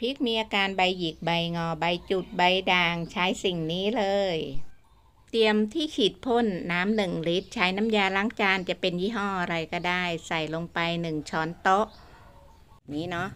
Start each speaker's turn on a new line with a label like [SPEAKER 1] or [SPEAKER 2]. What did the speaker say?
[SPEAKER 1] พริกมีอาการใบหยิกใบ งอใบจุดใบด่างใช้สิ่งนี้เลย เตรียมที่ขีดพ่นน้ำหนึ่งลิตร ใช้น้ำยาล้างจาน จะเป็นยี่ห้ออะไรก็ได้ ใส่ลงไปหนึ่งช้อนโต๊ะ นี้เนาะ